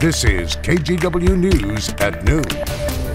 This is KGW News at noon.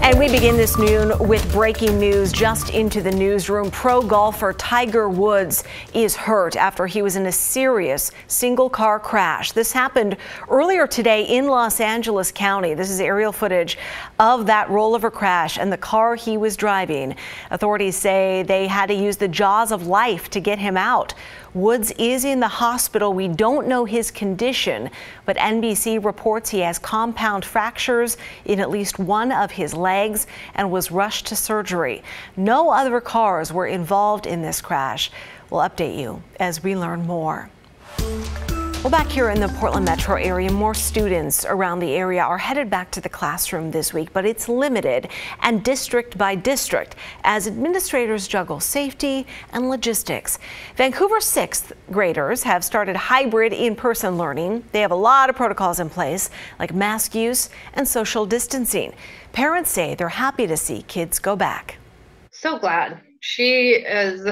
And we begin this noon with breaking news just into the newsroom. Pro golfer Tiger Woods is hurt after he was in a serious single car crash. This happened earlier today in Los Angeles County. This is aerial footage of that rollover crash and the car he was driving. Authorities say they had to use the jaws of life to get him out. Woods is in the hospital. We don't know his condition, but NBC reports he has compound fractures in at least one of his legs and was rushed to surgery. No other cars were involved in this crash. We'll update you as we learn more. Well, back here in the Portland metro area, more students around the area are headed back to the classroom this week, but it's limited and district by district as administrators juggle safety and logistics. Vancouver sixth graders have started hybrid in-person learning. They have a lot of protocols in place, like mask use and social distancing. Parents say they're happy to see kids go back. So glad. She is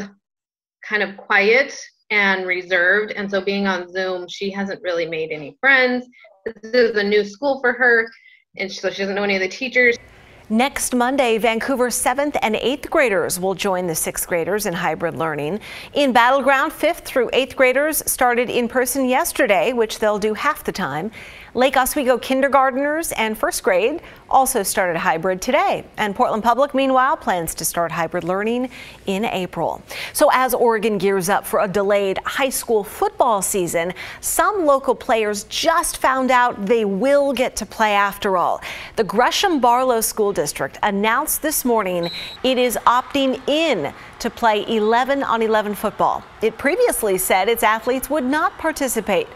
kind of quiet and reserved. And so being on Zoom, she hasn't really made any friends. This is a new school for her, and so she doesn't know any of the teachers. Next Monday, Vancouver 7th and 8th graders will join the 6th graders in hybrid learning. In Battleground, 5th through 8th graders started in person yesterday, which they'll do half the time. Lake Oswego kindergarteners and first grade also started hybrid today. And Portland Public, meanwhile, plans to start hybrid learning in April. So as Oregon gears up for a delayed high school football season, some local players just found out they will get to play after all. The Gresham Barlow School District announced this morning it is opting in to play 11 on 11 football. It previously said its athletes would not participate.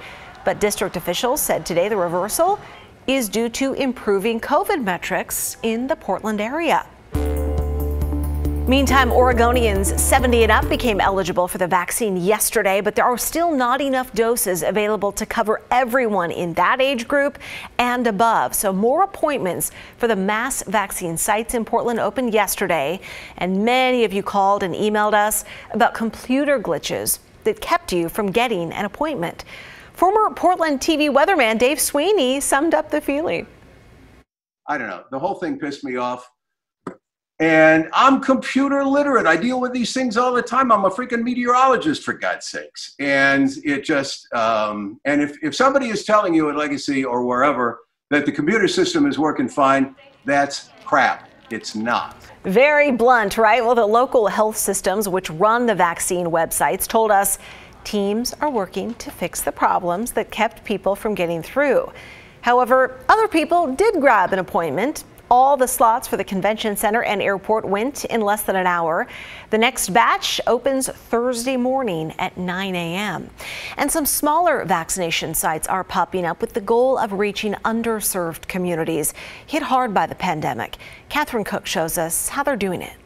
But district officials said today the reversal is due to improving COVID metrics in the Portland area. Meantime, Oregonians 70 and up became eligible for the vaccine yesterday, but there are still not enough doses available to cover everyone in that age group and above. So more appointments for the mass vaccine sites in Portland opened yesterday, and many of you called and emailed us about computer glitches that kept you from getting an appointment. Former Portland TV weatherman Dave Sweeney summed up the feeling. I don't know. The whole thing pissed me off. And I'm computer literate. I deal with these things all the time. I'm a freaking meteorologist, for God's sakes. And it just, um, and if, if somebody is telling you at Legacy or wherever that the computer system is working fine, that's crap. It's not. Very blunt, right? Well, the local health systems, which run the vaccine websites, told us Teams are working to fix the problems that kept people from getting through. However, other people did grab an appointment. All the slots for the convention center and airport went in less than an hour. The next batch opens Thursday morning at 9 a.m. And some smaller vaccination sites are popping up with the goal of reaching underserved communities hit hard by the pandemic. Catherine Cook shows us how they're doing it.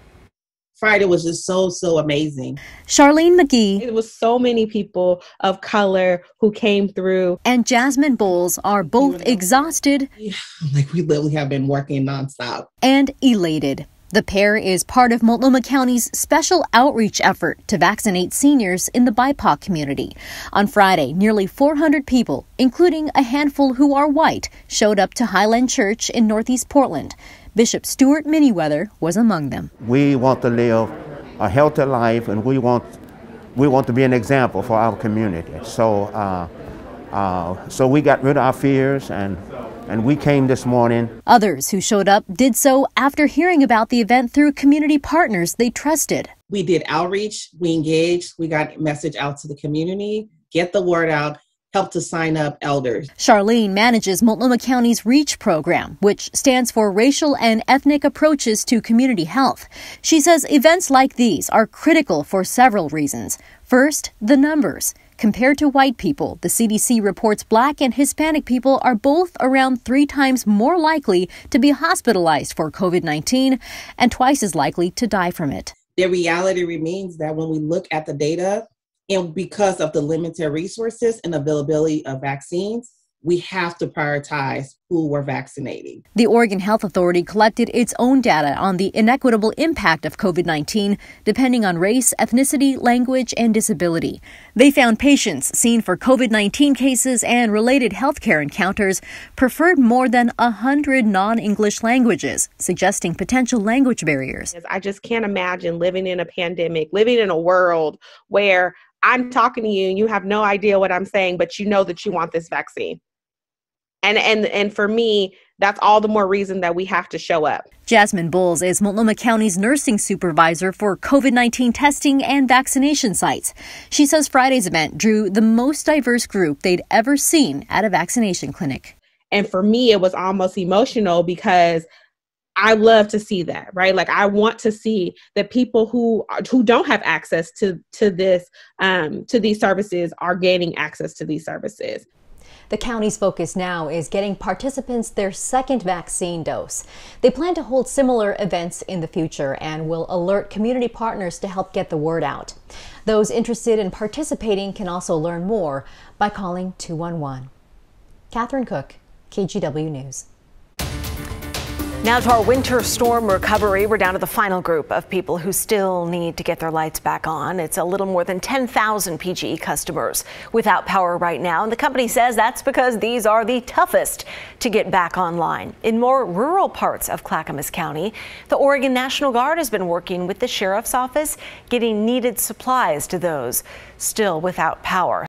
Friday was just so, so amazing. Charlene McGee. It was so many people of color who came through. And Jasmine Bowles are both exhausted. Like we literally have been working nonstop. And elated. The pair is part of Multnomah County's special outreach effort to vaccinate seniors in the BIPOC community. On Friday, nearly 400 people, including a handful who are white, showed up to Highland Church in Northeast Portland Bishop Stuart Miniweather was among them. We want to live a healthy life and we want, we want to be an example for our community. So, uh, uh, so we got rid of our fears and and we came this morning. Others who showed up did so after hearing about the event through community partners they trusted. We did outreach, we engaged, we got message out to the community, get the word out, help to sign up elders. Charlene manages Multnomah County's REACH program, which stands for Racial and Ethnic Approaches to Community Health. She says events like these are critical for several reasons. First, the numbers. Compared to white people, the CDC reports black and Hispanic people are both around three times more likely to be hospitalized for COVID 19 and twice as likely to die from it. The reality remains that when we look at the data, and because of the limited resources and availability of vaccines, we have to prioritize who we're vaccinating. The Oregon Health Authority collected its own data on the inequitable impact of COVID 19, depending on race, ethnicity, language, and disability. They found patients seen for COVID 19 cases and related healthcare encounters preferred more than 100 non English languages, suggesting potential language barriers. I just can't imagine living in a pandemic, living in a world where I'm talking to you and you have no idea what I'm saying, but you know that you want this vaccine. And and and for me, that's all the more reason that we have to show up. Jasmine Bowles is Multnomah County's nursing supervisor for COVID 19 testing and vaccination sites. She says Friday's event drew the most diverse group they'd ever seen at a vaccination clinic. And for me, it was almost emotional because I love to see that, right? Like I want to see that people who who don't have access to to this um, to these services are gaining access to these services. The county's focus now is getting participants their second vaccine dose. They plan to hold similar events in the future and will alert community partners to help get the word out. Those interested in participating can also learn more by calling 211. Catherine Cook, KGW News. Now to our winter storm recovery. We're down to the final group of people who still need to get their lights back on. It's a little more than 10,000 PGE customers without power right now. And the company says that's because these are the toughest to get back online. In more rural parts of Clackamas County, the Oregon National Guard has been working with the sheriff's office, getting needed supplies to those still without power.